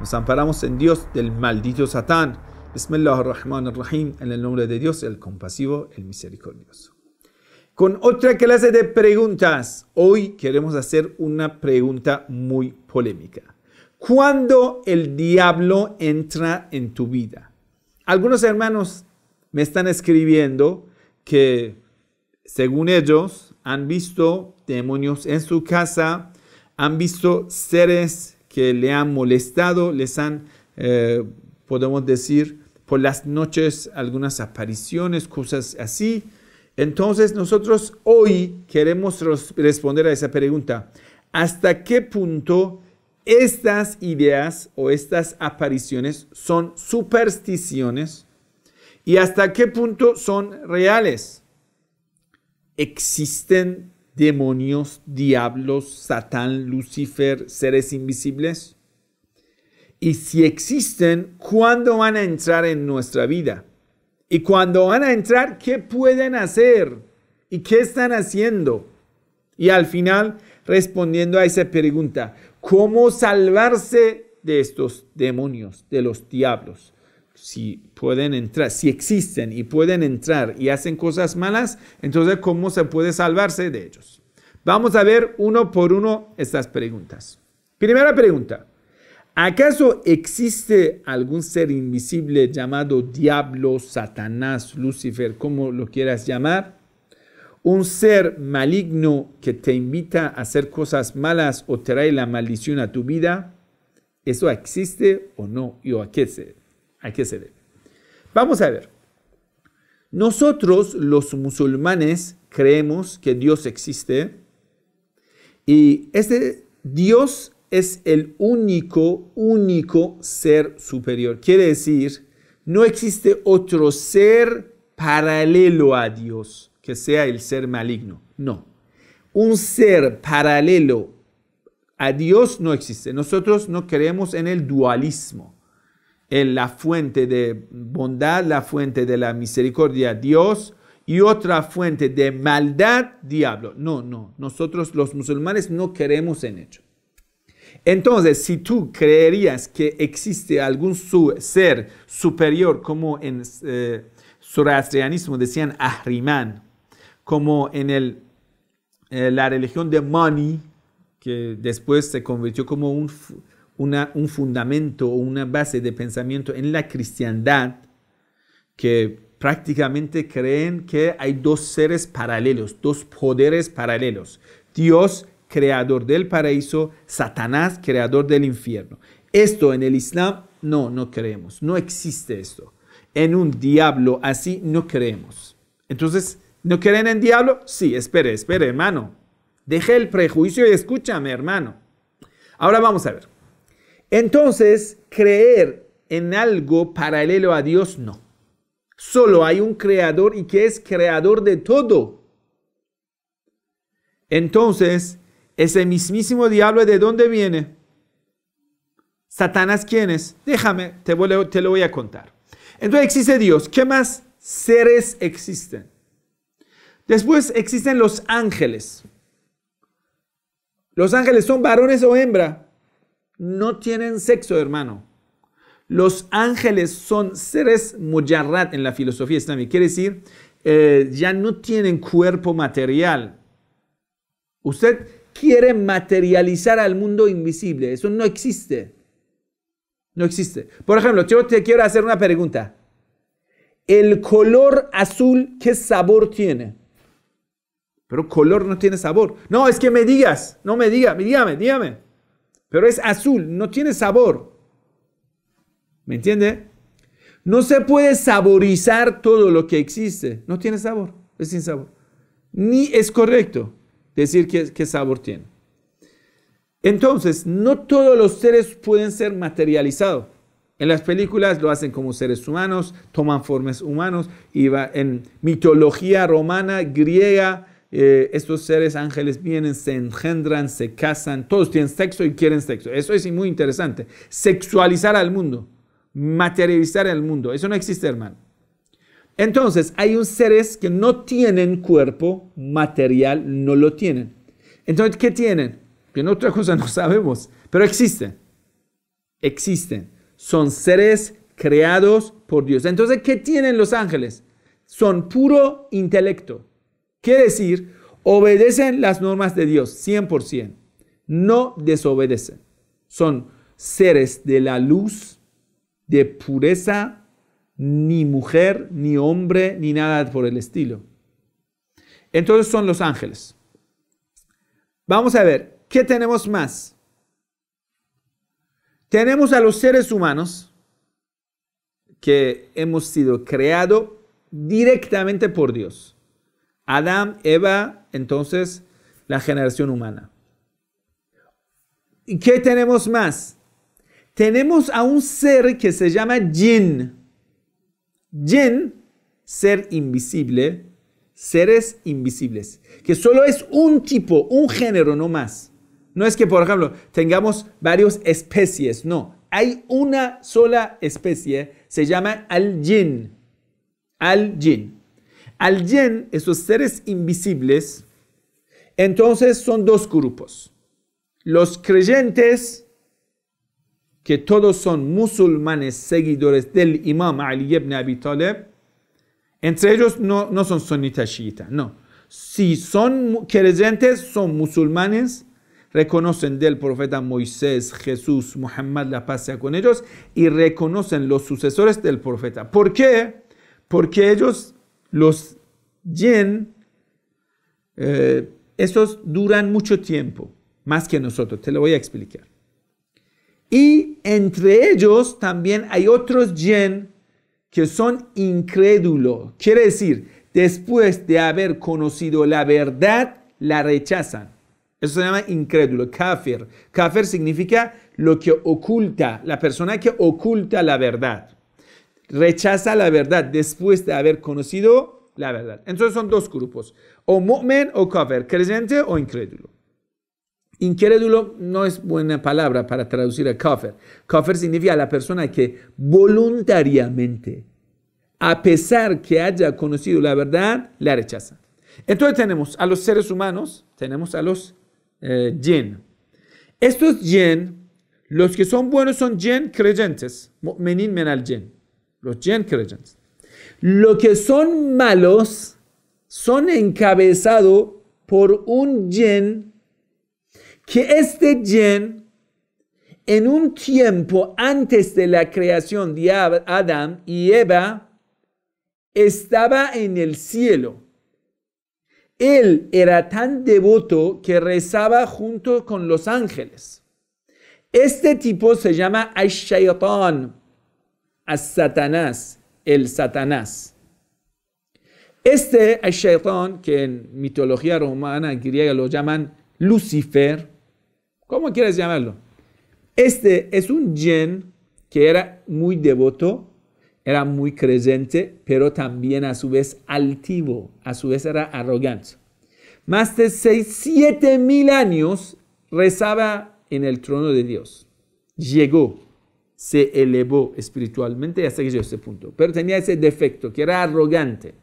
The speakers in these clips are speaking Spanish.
Nos amparamos en Dios del maldito Satán. Bismillah rahim En el nombre de Dios, el compasivo, el misericordioso. Con otra clase de preguntas. Hoy queremos hacer una pregunta muy polémica. ¿Cuándo el diablo entra en tu vida? Algunos hermanos me están escribiendo que, según ellos, han visto demonios en su casa, han visto seres que le han molestado, les han, eh, podemos decir, por las noches algunas apariciones, cosas así. Entonces nosotros hoy queremos responder a esa pregunta. ¿Hasta qué punto estas ideas o estas apariciones son supersticiones? ¿Y hasta qué punto son reales? ¿Existen demonios, diablos, Satán, Lucifer, seres invisibles? Y si existen, ¿cuándo van a entrar en nuestra vida? Y cuando van a entrar, ¿qué pueden hacer? ¿Y qué están haciendo? Y al final, respondiendo a esa pregunta, ¿cómo salvarse de estos demonios, de los diablos? si pueden entrar, si existen y pueden entrar y hacen cosas malas, entonces ¿cómo se puede salvarse de ellos? Vamos a ver uno por uno estas preguntas. Primera pregunta. ¿Acaso existe algún ser invisible llamado diablo, Satanás, Lucifer, como lo quieras llamar? ¿Un ser maligno que te invita a hacer cosas malas o te trae la maldición a tu vida? ¿Eso existe o no? ¿Y a qué se ¿A qué se debe? Vamos a ver. Nosotros los musulmanes creemos que Dios existe y este Dios es el único, único ser superior. Quiere decir, no existe otro ser paralelo a Dios que sea el ser maligno. No. Un ser paralelo a Dios no existe. Nosotros no creemos en el dualismo la fuente de bondad, la fuente de la misericordia, Dios, y otra fuente de maldad, diablo. No, no, nosotros los musulmanes no queremos en ello. Entonces, si tú creerías que existe algún ser superior, como en el eh, zoroastrianismo decían Ahriman, como en eh, la religión de Mani, que después se convirtió como un un fundamento o una base de pensamiento en la cristiandad que prácticamente creen que hay dos seres paralelos, dos poderes paralelos. Dios, creador del paraíso, Satanás, creador del infierno. Esto en el Islam no, no creemos, no existe esto. En un diablo así no creemos. Entonces, ¿no creen en diablo? Sí, espere, espere, hermano. Deje el prejuicio y escúchame, hermano. Ahora vamos a ver. Entonces, creer en algo paralelo a Dios no. Solo hay un creador y que es creador de todo. Entonces, ese mismísimo diablo de dónde viene? Satanás quién es? Déjame, te, te lo voy a contar. Entonces existe Dios. ¿Qué más seres existen? Después existen los ángeles. Los ángeles son varones o hembra no tienen sexo, hermano. Los ángeles son seres muyarrat en la filosofía islámica. Quiere decir, eh, ya no tienen cuerpo material. Usted quiere materializar al mundo invisible. Eso no existe. No existe. Por ejemplo, yo te quiero hacer una pregunta. El color azul, ¿qué sabor tiene? Pero color no tiene sabor. No, es que me digas, no me digas, dígame, dígame pero es azul, no tiene sabor. ¿Me entiende? No se puede saborizar todo lo que existe, no tiene sabor, es sin sabor. Ni es correcto decir qué, sabor tiene. Entonces, no todos los seres pueden ser materializados. En las películas lo hacen como seres humanos, toman formas humanos, y va en mitología romana, griega, eh, estos seres ángeles vienen, se engendran, se casan, todos tienen sexo y quieren sexo. Eso es muy interesante. Sexualizar al mundo, materializar al mundo. Eso no existe, hermano. Entonces, hay un seres que no tienen cuerpo material, no lo tienen. Entonces, ¿qué tienen? Que en otra cosa no sabemos, pero existen. Existen. Son seres creados por Dios. Entonces, ¿qué tienen los ángeles? Son puro intelecto ¿Qué decir, obedecen las normas de Dios 100%, no desobedecen. Son seres de la luz, de pureza, ni mujer, ni hombre, ni nada por el estilo. Entonces son los ángeles. Vamos a ver, ¿qué tenemos más? Tenemos a los seres humanos que hemos sido creados directamente por Dios. Adam, Eva, entonces la generación humana. ¿Y qué tenemos más? Tenemos a un ser que se llama Jin. Jin, ser invisible, seres invisibles, que solo es un tipo, un género, no más. No es que, por ejemplo, tengamos varias especies, no. Hay una sola especie, se llama al-jin. Al-jin. Al yen, esos seres invisibles, entonces son dos grupos. Los creyentes, que todos son musulmanes seguidores del imam Ali ibn Abi Talib, entre ellos no, son sunitas chiita, no. Si son creyentes, son musulmanes, reconocen del profeta Moisés, Jesús, Muhammad, la paz sea con ellos, y reconocen los sucesores del profeta. ¿Por qué? Porque ellos los yen, eh, esos duran mucho tiempo, más que nosotros, te lo voy a explicar. Y entre ellos también hay otros yen que son incrédulos. Quiere decir, después de haber conocido la verdad, la rechazan. Eso se llama incrédulo, kafir. Kafir significa lo que oculta, la persona que oculta la verdad rechaza la verdad después de haber conocido la verdad. Entonces son dos grupos, o mu'men o kafir, creyente o incrédulo. Incrédulo no es buena palabra para traducir a kafir. Kafir significa la persona que voluntariamente, a pesar que haya conocido la verdad, la rechaza. Entonces tenemos a los seres humanos, tenemos a los yen. Eh, Estos yen, los que son buenos son yen creyentes, men menal yen los Gen creyentes. Los que son malos son encabezados por un Gen que este Gen en un tiempo antes de la creación de Adán y Eva estaba en el cielo. Él era tan devoto que rezaba junto con los ángeles. Este tipo se llama ash a Satanás, el Satanás. Este Shaitán, que en mitología romana griega lo llaman Lucifer, ¿cómo quieres llamarlo? Este es un gen que era muy devoto, era muy creyente, pero también a su vez altivo, a su vez era arrogante. Más de 6, mil años rezaba en el trono de Dios. Llegó se elevó espiritualmente hasta que llegó a ese punto. Pero tenía ese defecto, que era arrogante,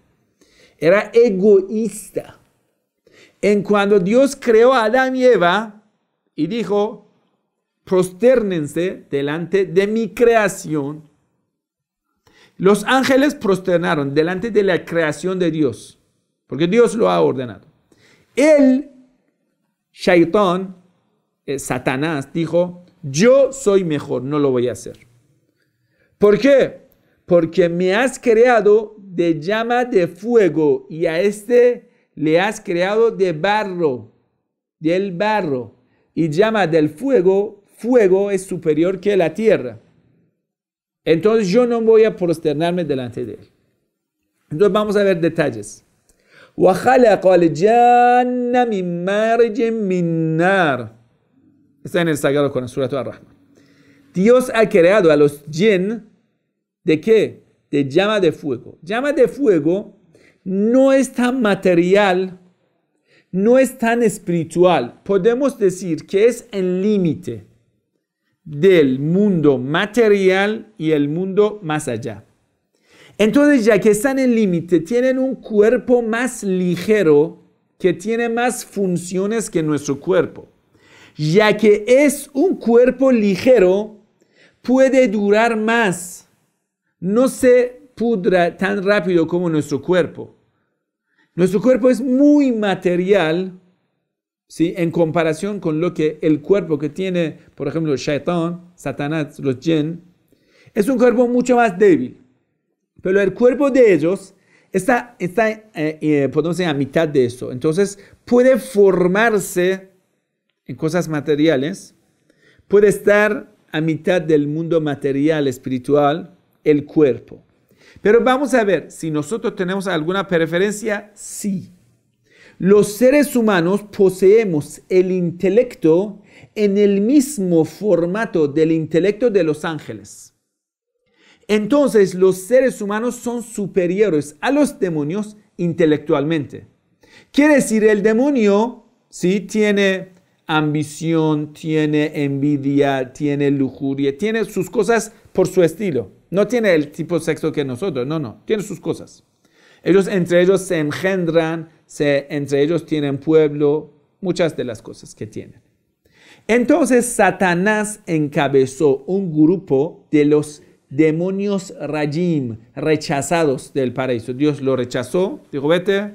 era egoísta. En cuando Dios creó a Adán y Eva y dijo, prosternense delante de mi creación, los ángeles prosternaron delante de la creación de Dios, porque Dios lo ha ordenado. Él, Shaitán, eh, Satanás, dijo, yo soy mejor, no lo voy a hacer. ¿Por qué? Porque me has creado de llama de fuego y a este le has creado de barro, del barro. Y llama del fuego, fuego es superior que la tierra. Entonces yo no voy a prosternarme delante de él. Entonces vamos a ver detalles. Está en el Sagrado Corán, Rahman. Dios ha creado a los yen de qué? De llama de fuego. Llama de fuego no es tan material, no es tan espiritual. Podemos decir que es el límite del mundo material y el mundo más allá. Entonces, ya que están en límite, tienen un cuerpo más ligero que tiene más funciones que nuestro cuerpo ya que es un cuerpo ligero, puede durar más. No se pudra tan rápido como nuestro cuerpo. Nuestro cuerpo es muy material, ¿sí? En comparación con lo que el cuerpo que tiene, por ejemplo, el shaitán, Satanás, los yen, es un cuerpo mucho más débil. Pero el cuerpo de ellos está, está podemos eh, eh, decir, a mitad de eso. Entonces, puede formarse en cosas materiales, puede estar a mitad del mundo material, espiritual, el cuerpo. Pero vamos a ver si nosotros tenemos alguna preferencia, sí. Los seres humanos poseemos el intelecto en el mismo formato del intelecto de los ángeles. Entonces los seres humanos son superiores a los demonios intelectualmente. Quiere decir, el demonio, sí, tiene ambición, tiene envidia, tiene lujuria, tiene sus cosas por su estilo. No tiene el tipo de sexo que nosotros, no, no, tiene sus cosas. Ellos entre ellos se engendran, se, entre ellos tienen pueblo, muchas de las cosas que tienen. Entonces Satanás encabezó un grupo de los demonios rajim, rechazados del paraíso. Dios lo rechazó, dijo, vete,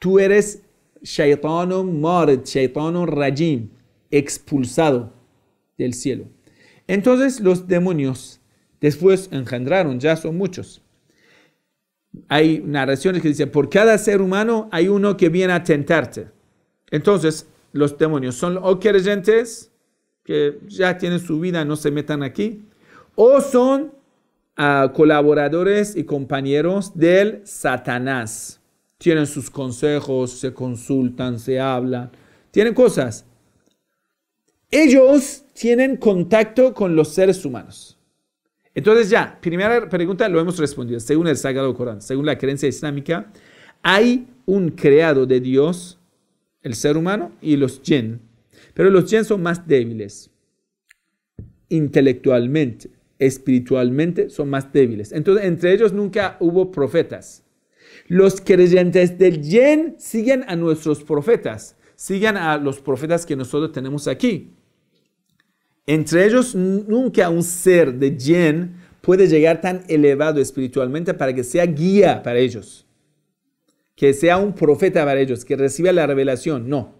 tú eres Shaitano Marid, Shaitano Rajim, expulsado del cielo. Entonces los demonios después engendraron, ya son muchos. Hay narraciones que dicen, por cada ser humano hay uno que viene a tentarte. Entonces los demonios son o creyentes, que ya tienen su vida, no se metan aquí, o son ah, colaboradores y compañeros del Satanás tienen sus consejos, se consultan, se hablan, tienen cosas. Ellos tienen contacto con los seres humanos. Entonces ya, primera pregunta lo hemos respondido. Según el Sagrado Corán, según la creencia islámica, hay un creado de Dios, el ser humano, y los yen. Pero los yen son más débiles. Intelectualmente, espiritualmente, son más débiles. Entonces, entre ellos nunca hubo profetas. Los creyentes del Yen siguen a nuestros profetas, siguen a los profetas que nosotros tenemos aquí. Entre ellos, nunca un ser de Yen puede llegar tan elevado espiritualmente para que sea guía para ellos, que sea un profeta para ellos, que reciba la revelación. No.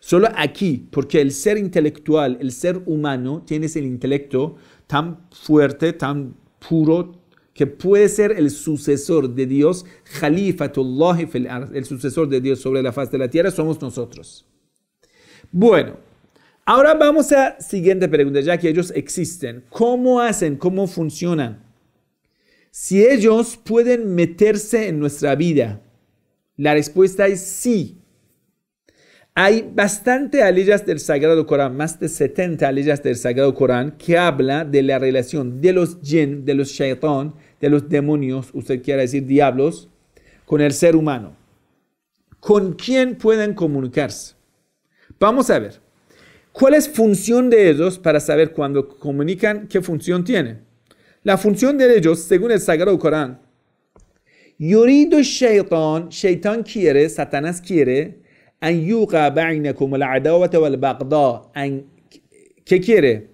Solo aquí, porque el ser intelectual, el ser humano, tienes el intelecto tan fuerte, tan puro, que puede ser el sucesor de Dios, Khalifatullah, el sucesor de Dios sobre la faz de la tierra, somos nosotros. Bueno, ahora vamos a siguiente pregunta, ya que ellos existen. ¿Cómo hacen? ¿Cómo funcionan? Si ellos pueden meterse en nuestra vida, la respuesta es sí. Hay bastante alillas del Sagrado Corán, más de 70 alillas del Sagrado Corán, que habla de la relación de los jinn, de los shaitán, de los demonios, usted quiere decir diablos, con el ser humano. ¿Con quién pueden comunicarse? Vamos a ver. ¿Cuál es función de ellos para saber cuando comunican qué función tiene La función de ellos, según el Sagrado Corán, Yuridu Shaitan, Shaitan quiere, Satanás quiere, ¿Qué quiere?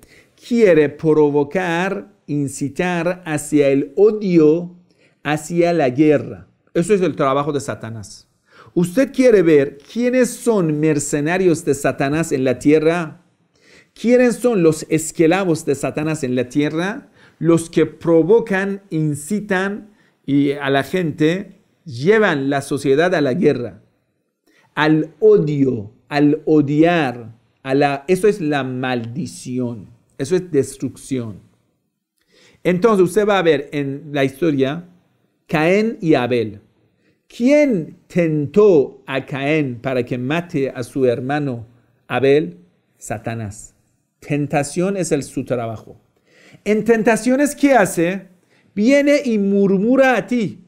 Quiere provocar incitar hacia el odio, hacia la guerra. Eso es el trabajo de Satanás. ¿Usted quiere ver quiénes son mercenarios de Satanás en la tierra? ¿Quiénes son los esclavos de Satanás en la tierra? Los que provocan, incitan y a la gente, llevan la sociedad a la guerra, al odio, al odiar, a eso es la maldición, eso es destrucción. Entonces usted va a ver en la historia Caén y Abel. ¿Quién tentó a Caén para que mate a su hermano Abel? Satanás. Tentación es el, su trabajo. En tentaciones, ¿qué hace? Viene y murmura a ti,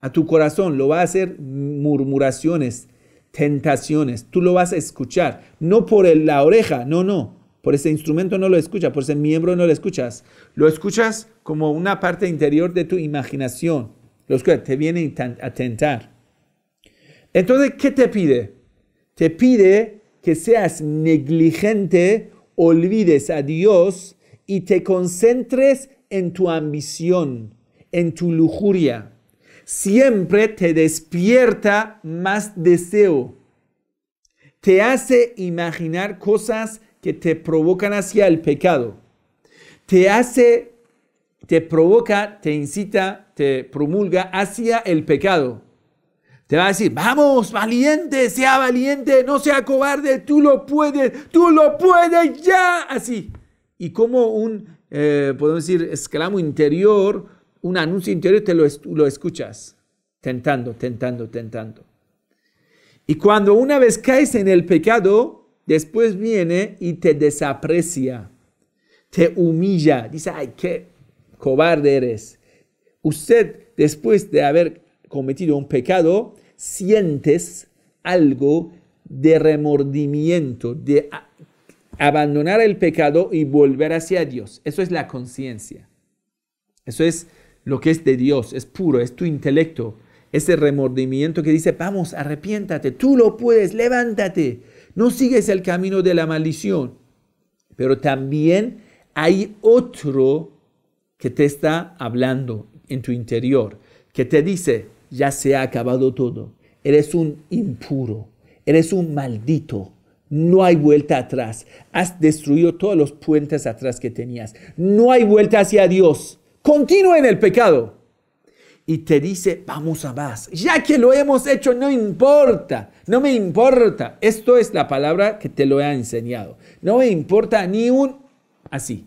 a tu corazón. Lo va a hacer murmuraciones, tentaciones. Tú lo vas a escuchar. No por la oreja, no, no por ese instrumento no lo escuchas, por ese miembro no lo escuchas. Lo escuchas como una parte interior de tu imaginación. Lo que te viene a tentar. Entonces, ¿qué te pide? Te pide que seas negligente, olvides a Dios y te concentres en tu ambición, en tu lujuria. Siempre te despierta más deseo. Te hace imaginar cosas que te provocan hacia el pecado. Te hace, te provoca, te incita, te promulga hacia el pecado. Te va a decir, vamos, valiente, sea valiente, no sea cobarde, tú lo puedes, tú lo puedes ya, así. Y como un, eh, podemos decir, exclamo interior, un anuncio interior, te lo, lo escuchas, tentando, tentando, tentando. Y cuando una vez caes en el pecado, Después viene y te desaprecia, te humilla, dice, ay, qué cobarde eres. Usted, después de haber cometido un pecado, sientes algo de remordimiento, de abandonar el pecado y volver hacia Dios. Eso es la conciencia. Eso es lo que es de Dios, es puro, es tu intelecto. Ese remordimiento que dice, vamos, arrepiéntate, tú lo puedes, levántate no sigues el camino de la maldición. Pero también hay otro que te está hablando en tu interior, que te dice, ya se ha acabado todo, eres un impuro, eres un maldito. No hay vuelta atrás. Has destruido todos los puentes atrás que tenías. No hay vuelta hacia Dios. Continúa en el pecado y te dice, vamos a más. Ya que lo hemos hecho, no importa, no me importa. Esto es la palabra que te lo he enseñado. No me importa ni un así.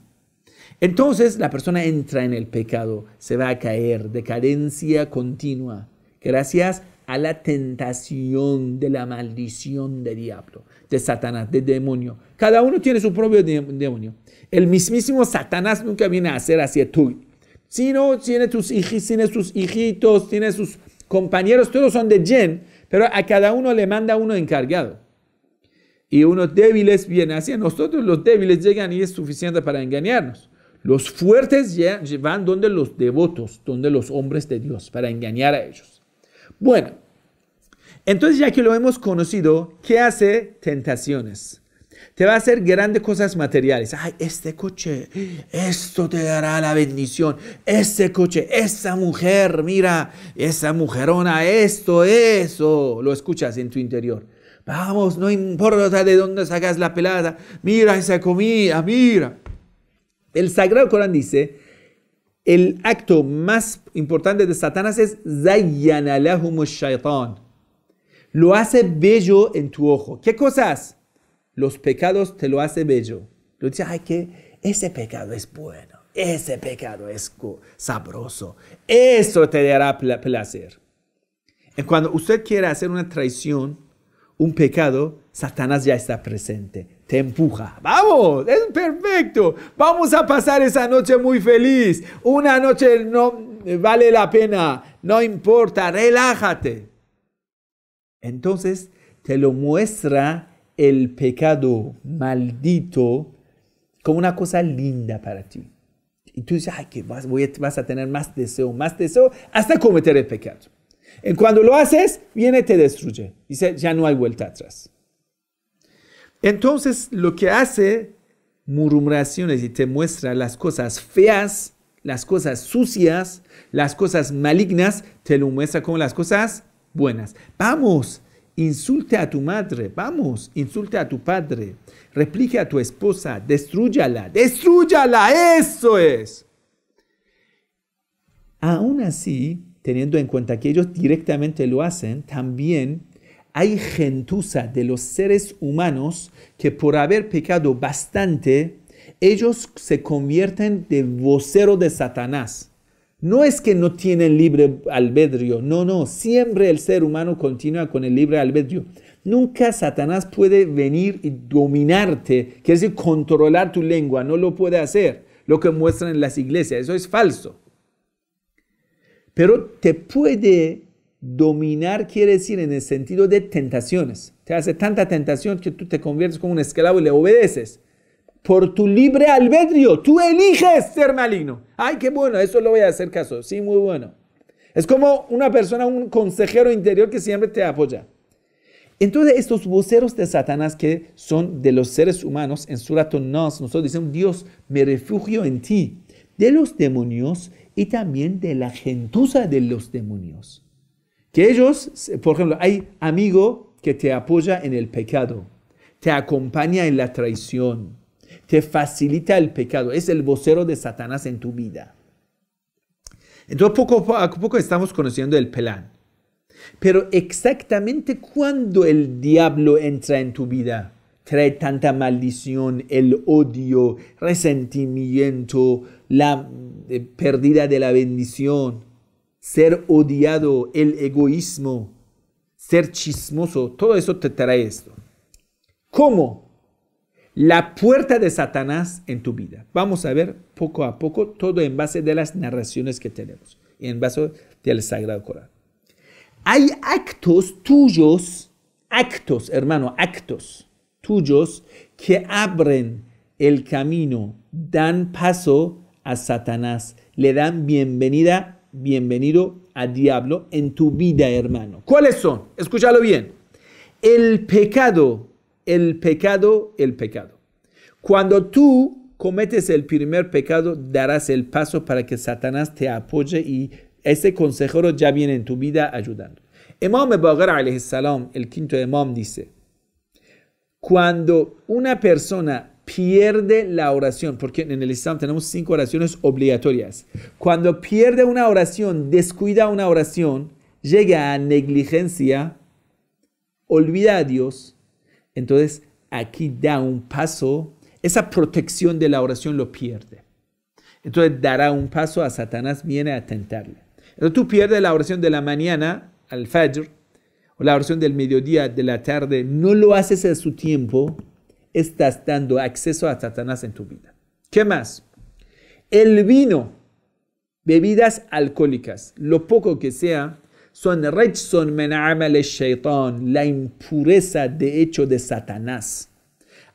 Entonces la persona entra en el pecado, se va a caer, de carencia continua, gracias a la tentación de la maldición de diablo, de Satanás, de demonio. Cada uno tiene su propio demonio. El mismísimo Satanás nunca viene a hacer hacia tú si no, tiene, tus hijos, tiene sus hijitos, tiene sus compañeros, todos son de Yen, pero a cada uno le manda uno encargado. Y unos débiles vienen hacia Nosotros los débiles llegan y es suficiente para engañarnos. Los fuertes van donde los devotos, donde los hombres de Dios, para engañar a ellos. Bueno, entonces ya que lo hemos conocido, ¿qué hace tentaciones? Te va a hacer grandes cosas materiales. Ay, este coche, esto te dará la bendición. Este coche, esa mujer, mira, esa mujerona, esto, eso. Lo escuchas en tu interior. Vamos, no importa de dónde sacas la pelada. Mira esa comida, mira. El Sagrado Corán dice, el acto más importante de Satanás es Lo hace bello en tu ojo. ¿Qué cosas? los pecados te lo hace bello. Lo dice, ay, que ese pecado es bueno, ese pecado es sabroso, eso te dará placer. Y cuando usted quiere hacer una traición, un pecado, Satanás ya está presente, te empuja. Vamos, es perfecto. Vamos a pasar esa noche muy feliz. Una noche no eh, vale la pena, no importa, relájate. Entonces te lo muestra el pecado maldito como una cosa linda para ti. Y tú dices, ay, que vas, voy a, vas a tener más deseo, más deseo, hasta cometer el pecado. En cuando lo haces, viene te destruye. Dice, ya no hay vuelta atrás. Entonces, lo que hace murmuraciones y te muestra las cosas feas, las cosas sucias, las cosas malignas, te lo muestra como las cosas buenas. Vamos, insulte a tu madre, vamos, insulte a tu padre, replique a tu esposa, destruyala, destruyala, eso es. Aún así, teniendo en cuenta que ellos directamente lo hacen, también hay gentuza de los seres humanos que por haber pecado bastante, ellos se convierten de vocero de Satanás. No es que no tienen libre albedrío, no, no, siempre el ser humano continúa con el libre albedrío. Nunca Satanás puede venir y dominarte, quiere decir controlar tu lengua, no lo puede hacer, lo que muestran las iglesias, eso es falso. Pero te puede dominar, quiere decir en el sentido de tentaciones. Te hace tanta tentación que tú te conviertes como un esclavo y le obedeces por tu libre albedrío. Tú eliges ser maligno. Ay, qué bueno, eso lo voy a hacer caso. Sí, muy bueno. Es como una persona, un consejero interior que siempre te apoya. Entonces, estos voceros de Satanás que son de los seres humanos, en su nos, nosotros decimos, Dios, me refugio en ti, de los demonios y también de la gentuza de los demonios. Que ellos, por ejemplo, hay amigo que te apoya en el pecado, te acompaña en la traición, te facilita el pecado, es el vocero de Satanás en tu vida. Entonces poco a poco estamos conociendo el plan. Pero exactamente cuando el diablo entra en tu vida, trae tanta maldición, el odio, resentimiento, la eh, pérdida de la bendición, ser odiado, el egoísmo, ser chismoso, todo eso te trae esto. ¿Cómo? la puerta de Satanás en tu vida. Vamos a ver poco a poco todo en base de las narraciones que tenemos y en base del Sagrado Corán. Hay actos tuyos, actos, hermano, actos tuyos que abren el camino, dan paso a Satanás, le dan bienvenida, bienvenido a diablo en tu vida, hermano. ¿Cuáles son? Escúchalo bien. El pecado el pecado, el pecado. Cuando tú cometes el primer pecado, darás el paso para que Satanás te apoye y ese consejero ya viene en tu vida ayudando. Imam Baqir salam, el quinto imam, dice, cuando una persona pierde la oración, porque en el Islam tenemos cinco oraciones obligatorias, cuando pierde una oración, descuida una oración, llega a negligencia, olvida a Dios, entonces, aquí da un paso, esa protección de la oración lo pierde. Entonces dará un paso a Satanás, viene a tentarle. Entonces tú pierdes la oración de la mañana, al Fajr, o la oración del mediodía, de la tarde, no lo haces en su tiempo, estás dando acceso a Satanás en tu vida. ¿Qué más? El vino, bebidas alcohólicas, lo poco que sea, son men amal shaitan, la impureza de hecho de Satanás.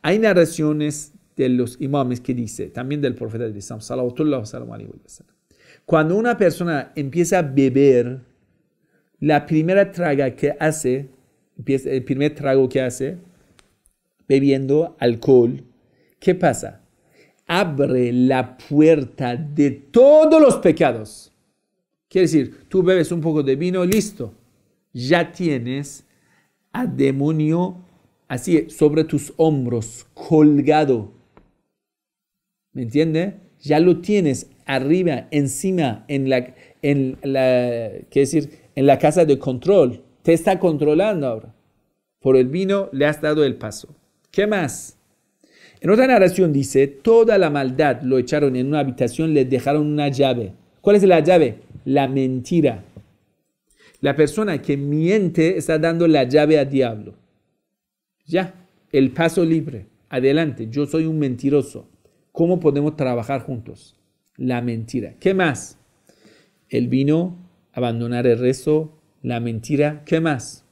Hay narraciones de los imames que dice, también del profeta de Islam, cuando una persona empieza a beber, la primera traga que hace, el primer trago que hace, bebiendo alcohol, ¿qué pasa? Abre la puerta de todos los pecados. Quiere decir, tú bebes un poco de vino, listo. Ya tienes a demonio así sobre tus hombros, colgado. ¿Me entiende? Ya lo tienes arriba, encima, en la, en la, decir, en la casa de control. Te está controlando ahora. Por el vino le has dado el paso. ¿Qué más? En otra narración dice, toda la maldad lo echaron en una habitación, le dejaron una llave. ¿Cuál es la llave? la mentira. La persona que miente está dando la llave al diablo. Ya, el paso libre. Adelante, yo soy un mentiroso. ¿Cómo podemos trabajar juntos? La mentira. ¿Qué más? El vino, abandonar el rezo, la mentira. ¿Qué más?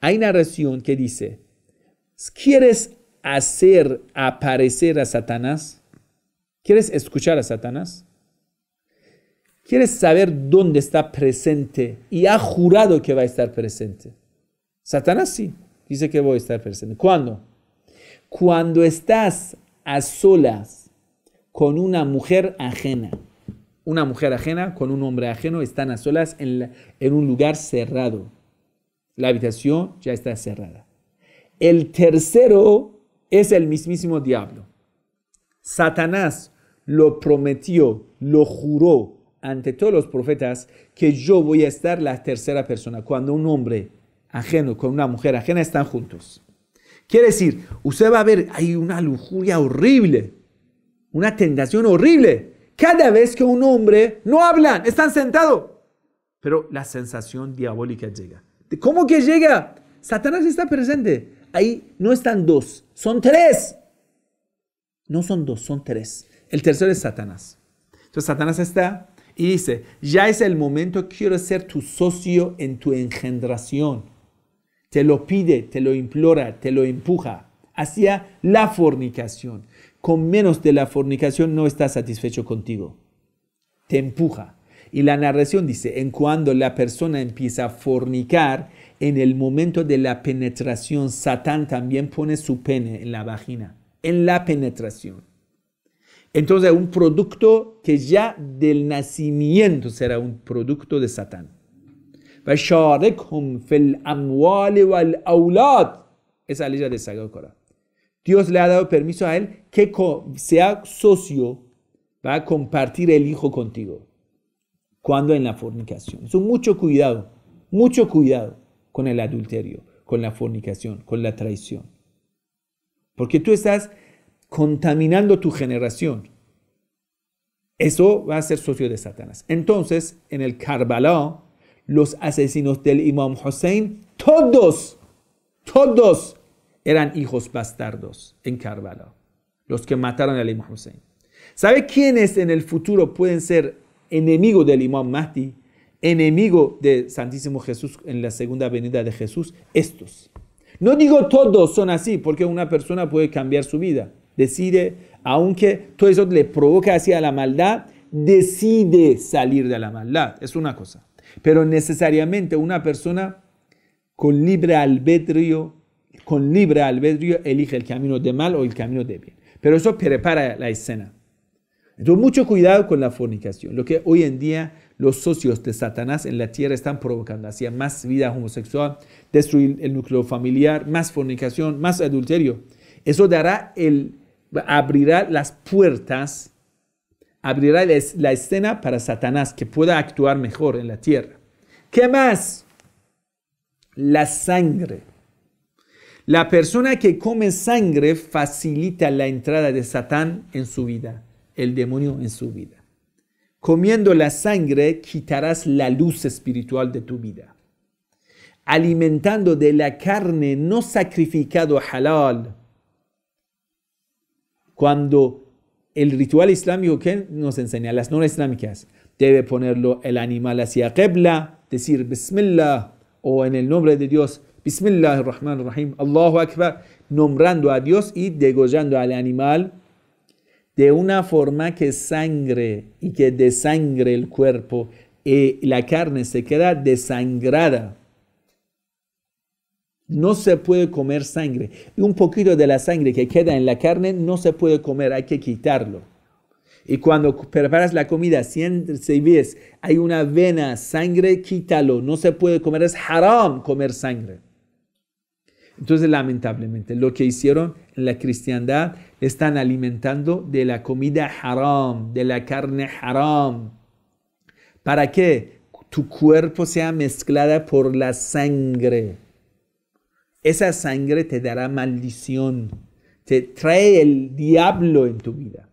Hay una narración que dice, ¿quieres hacer aparecer a Satanás? ¿Quieres escuchar a Satanás? quiere saber dónde está presente y ha jurado que va a estar presente. Satanás sí, dice que voy a estar presente. ¿Cuándo? Cuando estás a solas con una mujer ajena. Una mujer ajena con un hombre ajeno están a solas en, en un lugar cerrado. La habitación ya está cerrada. El tercero es el mismísimo diablo. Satanás lo prometió, lo juró, ante todos los profetas que yo voy a estar la tercera persona. Cuando un hombre ajeno con una mujer ajena están juntos. Quiere decir, usted va a ver, hay una lujuria horrible, una tentación horrible. Cada vez que un hombre, no hablan, están sentados. Pero la sensación diabólica llega. ¿Cómo que llega? Satanás está presente. Ahí no están dos, son tres. No son dos, son tres. El tercero es Satanás. Entonces Satanás está y dice, ya es el momento, quiero ser tu socio en tu engendración. Te lo pide, te lo implora, te lo empuja hacia la fornicación. Con menos de la fornicación no está satisfecho contigo. Te empuja. Y la narración dice, en cuando la persona empieza a fornicar, en el momento de la penetración, Satán también pone su pene en la vagina, en la penetración. Entonces un producto que ya del nacimiento será un producto de Satán. Esa ley de Sagrado Corán. Dios le ha dado permiso a él que sea socio, va a compartir el hijo contigo. Cuando en la fornicación. Eso mucho cuidado, mucho cuidado con el adulterio, con la fornicación, con la traición. Porque tú estás contaminando tu generación. Eso va a ser socio de Satanás. Entonces, en el Karbala, los asesinos del Imam Hussein, todos, todos eran hijos bastardos en Karbala, los que mataron al Imam Hussein. ¿Sabe quiénes en el futuro pueden ser enemigos del Imam Mahdi? Enemigo de Santísimo Jesús en la segunda venida de Jesús, estos. No digo todos son así, porque una persona puede cambiar su vida decide, aunque todo eso le provoca hacia la maldad, decide salir de la maldad. Es una cosa. Pero necesariamente una persona con libre albedrío, con libre albedrío elige el camino de mal o el camino de bien. Pero eso prepara la escena. Entonces, mucho cuidado con la fornicación. Lo que hoy en día los socios de Satanás en la tierra están provocando hacia más vida homosexual, destruir el núcleo familiar, más fornicación, más adulterio. Eso dará el, abrirá las puertas, abrirá la escena para Satanás que pueda actuar mejor en la tierra. ¿Qué más? La sangre. La persona que come sangre facilita la entrada de Satán en su vida, el demonio en su vida. Comiendo la sangre quitarás la luz espiritual de tu vida alimentando de la carne no sacrificado halal, cuando el ritual islámico que nos enseña, las no islámicas, debe ponerlo el animal hacia Qibla, decir Bismillah o en el nombre de Dios, Bismillah Rahman Rahim, Allahu Akbar, nombrando a Dios y degollando al animal de una forma que sangre y que desangre el cuerpo y la carne se queda desangrada. No se puede comer sangre. Un poquito de la sangre que queda en la carne no se puede comer, hay que quitarlo. Y cuando preparas la comida, si ves hay una vena, sangre, quítalo. No se puede comer, es haram comer sangre. Entonces, lamentablemente, lo que hicieron en la cristiandad le están alimentando de la comida haram, de la carne haram. ¿Para qué? Tu cuerpo sea mezclada por la sangre. Esa sangre te dará maldición, te trae el diablo en tu vida.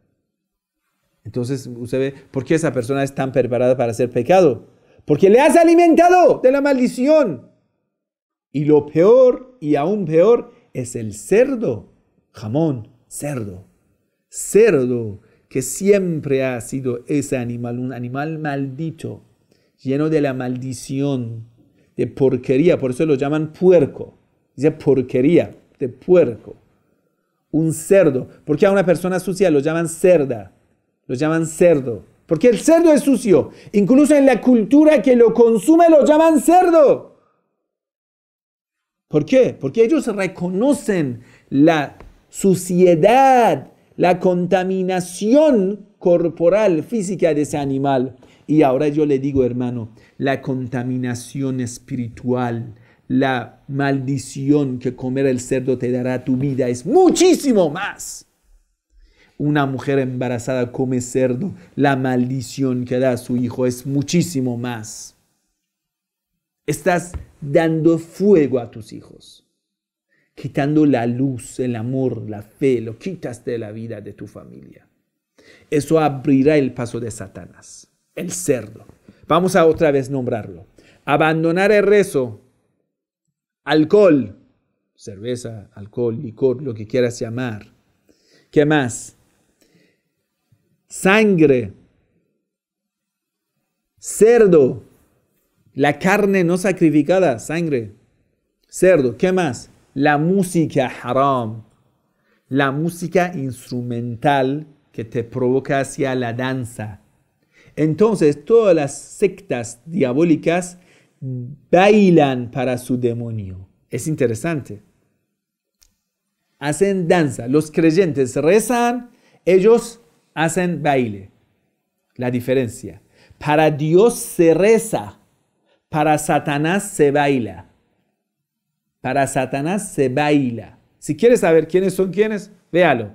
Entonces, usted ve, ¿por qué esa persona es tan preparada para hacer pecado? Porque le has alimentado de la maldición. Y lo peor, y aún peor, es el cerdo, jamón, cerdo. Cerdo, que siempre ha sido ese animal, un animal maldito, lleno de la maldición, de porquería, por eso lo llaman puerco dice porquería, de puerco, un cerdo. ¿Por qué a una persona sucia lo llaman cerda? Lo llaman cerdo. Porque el cerdo es sucio. Incluso en la cultura que lo consume lo llaman cerdo. ¿Por qué? Porque ellos reconocen la suciedad, la contaminación corporal, física de ese animal. Y ahora yo le digo, hermano, la contaminación espiritual la maldición que comer el cerdo te dará a tu vida es muchísimo más. Una mujer embarazada come cerdo, la maldición que da a su hijo es muchísimo más. Estás dando fuego a tus hijos, quitando la luz, el amor, la fe, lo quitas de la vida de tu familia. Eso abrirá el paso de Satanás, el cerdo. Vamos a otra vez nombrarlo. Abandonar el rezo alcohol, cerveza, alcohol, licor, lo que quieras llamar. ¿Qué más? Sangre, cerdo, la carne no sacrificada, sangre, cerdo. ¿Qué más? La música haram, la música instrumental que te provoca hacia la danza. Entonces, todas las sectas diabólicas bailan para su demonio. Es interesante. Hacen danza. Los creyentes rezan, ellos hacen baile. La diferencia. Para Dios se reza, para Satanás se baila. Para Satanás se baila. Si quieres saber quiénes son quiénes, véalo.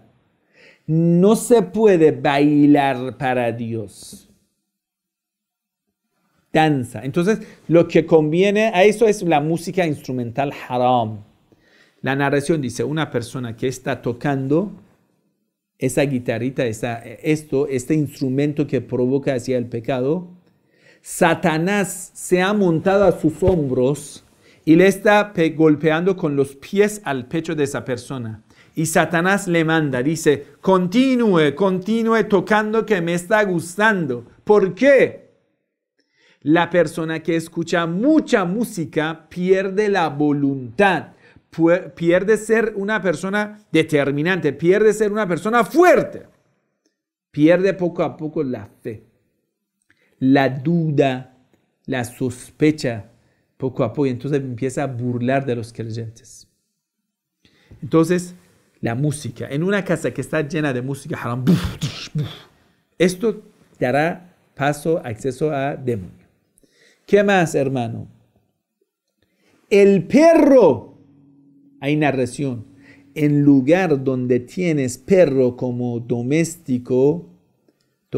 No se puede bailar para Dios. Entonces, lo que conviene a eso es la música instrumental haram. La narración dice, una persona que está tocando esa guitarrita, esa, esto, este instrumento que provoca hacia el pecado, Satanás se ha montado a sus hombros y le está golpeando con los pies al pecho de esa persona. Y Satanás le manda, dice, continúe, continúe tocando que me está gustando. ¿Por qué? La persona que escucha mucha música pierde la voluntad, pierde ser una persona determinante, pierde ser una persona fuerte, pierde poco a poco la fe, la duda, la sospecha, poco a poco, y entonces empieza a burlar de los creyentes. Entonces, la música, en una casa que está llena de música esto esto dará paso, acceso a demonios. ¿Qué más, hermano? El perro. Hay narración. En lugar donde tienes perro como doméstico,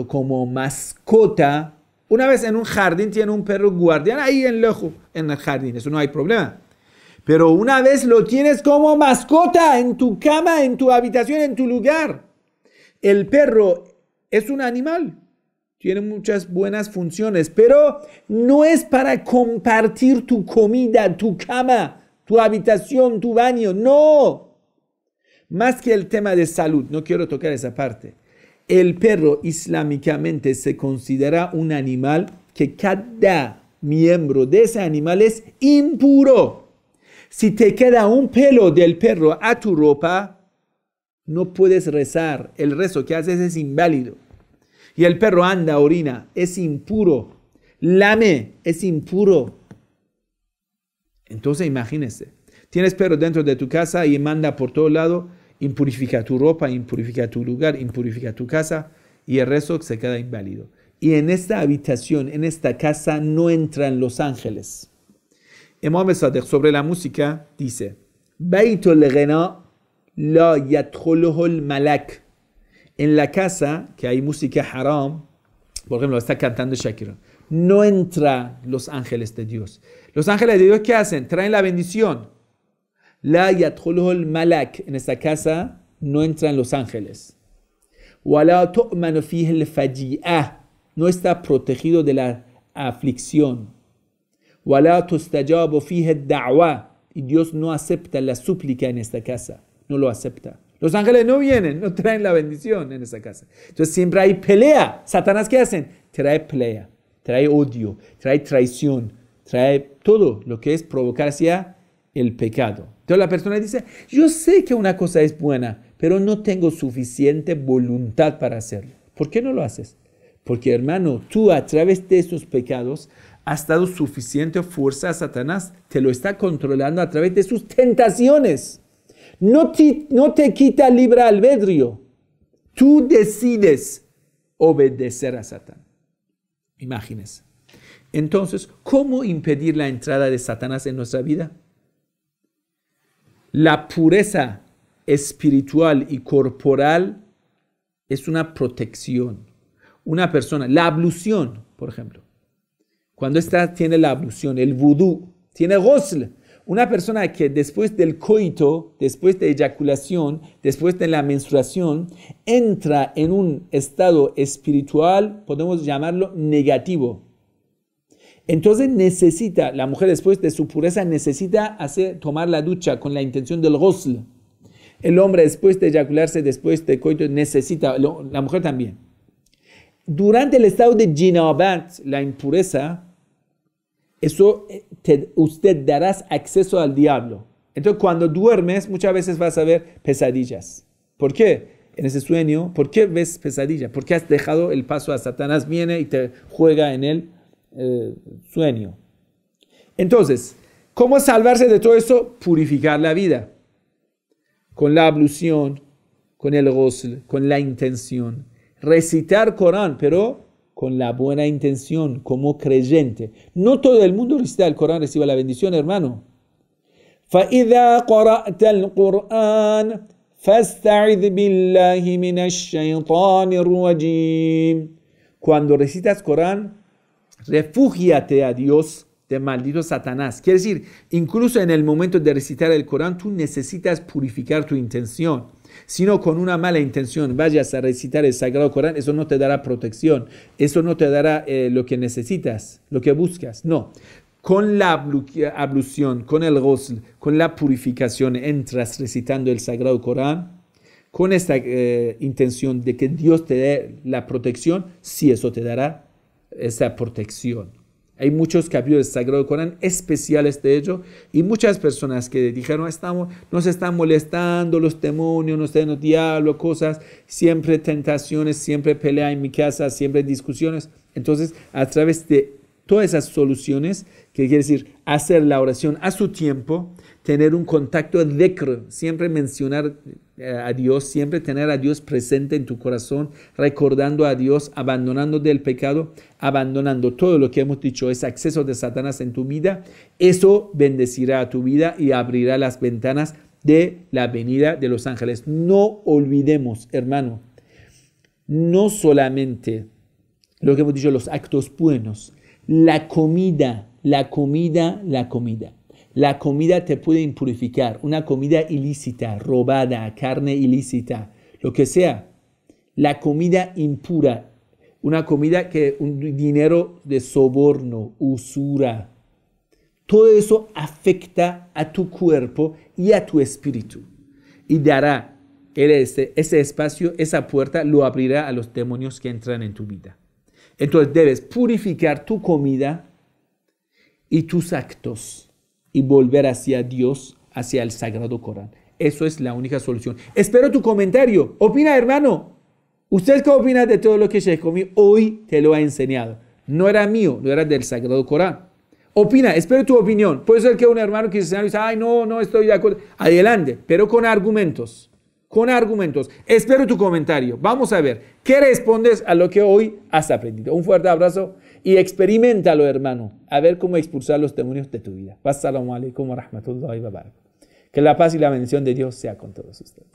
como mascota, una vez en un jardín tiene un perro guardián ahí en en el jardín, eso no hay problema. Pero una vez lo tienes como mascota en tu cama, en tu habitación, en tu lugar. El perro es un animal, tiene muchas buenas funciones, pero no es para compartir tu comida, tu cama, tu habitación, tu baño, no. Más que el tema de salud, no quiero tocar esa parte. El perro islámicamente se considera un animal que cada miembro de ese animal es impuro. Si te queda un pelo del perro a tu ropa, no puedes rezar. El rezo que haces es inválido y el perro anda, orina, es impuro. Lame, es impuro. Entonces imagínese, tienes perro dentro de tu casa y manda por todo lado, impurifica tu ropa, impurifica tu lugar, impurifica tu casa y el resto se queda inválido. Y en esta habitación, en esta casa, no entran los ángeles. Imam Sadek sobre la música dice, Beitul la malak en la casa, que hay música haram, por ejemplo, está cantando Shakira, no entra los ángeles de Dios. Los ángeles de Dios, ¿qué hacen? Traen la bendición. La malak, en esta casa no entran los ángeles. no está protegido de la aflicción. y Dios no acepta la súplica en esta casa, no lo acepta. Los ángeles no vienen, no traen la bendición en esa casa. Entonces siempre hay pelea. Satanás, ¿qué hacen? Trae pelea, trae odio, trae traición, trae todo lo que es provocar hacia el pecado. Entonces la persona dice, yo sé que una cosa es buena, pero no tengo suficiente voluntad para hacerlo. ¿Por qué no lo haces? Porque hermano, tú a través de esos pecados has dado suficiente fuerza a Satanás, te lo está controlando a través de sus tentaciones no te, quita libre albedrío. Tú decides obedecer a Satán. Imagínense. Entonces, ¿cómo impedir la entrada de Satanás en nuestra vida? La pureza espiritual y corporal es una protección. Una persona, la ablución, por ejemplo. Cuando esta tiene la ablución, el vudú, tiene gozle. Una persona que después del coito, después de eyaculación, después de la menstruación, entra en un estado espiritual, podemos llamarlo negativo. Entonces necesita, la mujer después de su pureza necesita hacer, tomar la ducha con la intención del ghusl. El hombre después de eyacularse, después de coito, necesita, la mujer también. Durante el estado de jinabat, la impureza, eso eh, usted darás acceso al diablo. Entonces, cuando duermes, muchas veces vas a ver pesadillas. ¿Por qué? En ese sueño, ¿por qué ves pesadillas? Porque has dejado el paso a Satanás, viene y te juega en el eh, sueño. Entonces, ¿cómo salvarse de todo eso? Purificar la vida. Con la ablución, con el gosl, con la intención. Recitar Corán, pero con la buena intención, como creyente. No todo el mundo recita el Corán, reciba la bendición, hermano. Cuando recitas Corán, refúgiate a Dios de maldito Satanás. Quiere decir, incluso en el momento de recitar el Corán, tú necesitas purificar tu intención sino con una mala intención vayas a recitar el Sagrado Corán, eso no te dará protección, eso no te dará eh, lo que necesitas, lo que buscas. No, con la ablución, con el ghusl, con la purificación, entras recitando el Sagrado Corán, con esta eh, intención de que Dios te dé la protección, sí, eso te dará esa protección. Hay muchos capítulos del Sagrado Corán especiales de ello y muchas personas que dijeron, estamos, nos están molestando los demonios, nos están diablo, cosas, siempre tentaciones, siempre pelea en mi casa, siempre discusiones. Entonces, a través de todas esas soluciones, que quiere decir hacer la oración a su tiempo, tener un contacto decre, siempre mencionar eh, a Dios, siempre tener a Dios presente en tu corazón, recordando a Dios, abandonando del pecado, abandonando todo lo que hemos dicho, ese acceso de Satanás en tu vida, eso bendecirá a tu vida y abrirá las ventanas de la venida de los ángeles. No olvidemos, hermano, no solamente lo que hemos dicho, los actos buenos, la comida, la comida, la comida. La comida te puede impurificar, una comida ilícita, robada, carne ilícita, lo que sea. La comida impura, una comida que un dinero de soborno, usura. Todo eso afecta a tu cuerpo y a tu espíritu y dará ese, ese espacio, esa puerta lo abrirá a los demonios que entran en tu vida. Entonces debes purificar tu comida y tus actos y volver hacia Dios, hacia el Sagrado Corán. Eso es la única solución. Espero tu comentario. Opina, hermano. ¿Usted qué opina de todo lo que se comió hoy te lo ha enseñado? No era mío, no era del Sagrado Corán. Opina, espero tu opinión. Puede ser que un hermano cristiano dice, ay, no, no estoy de acuerdo. Adelante, pero con argumentos. Con argumentos. Espero tu comentario. Vamos a ver, ¿qué respondes a lo que hoy has aprendido? Un fuerte abrazo y experimentalo, hermano, a ver cómo expulsar los demonios de tu vida. Wassalamu alaikum wa rahmatullahi wa barakatuh. Que la paz y la bendición de Dios sea con todos ustedes.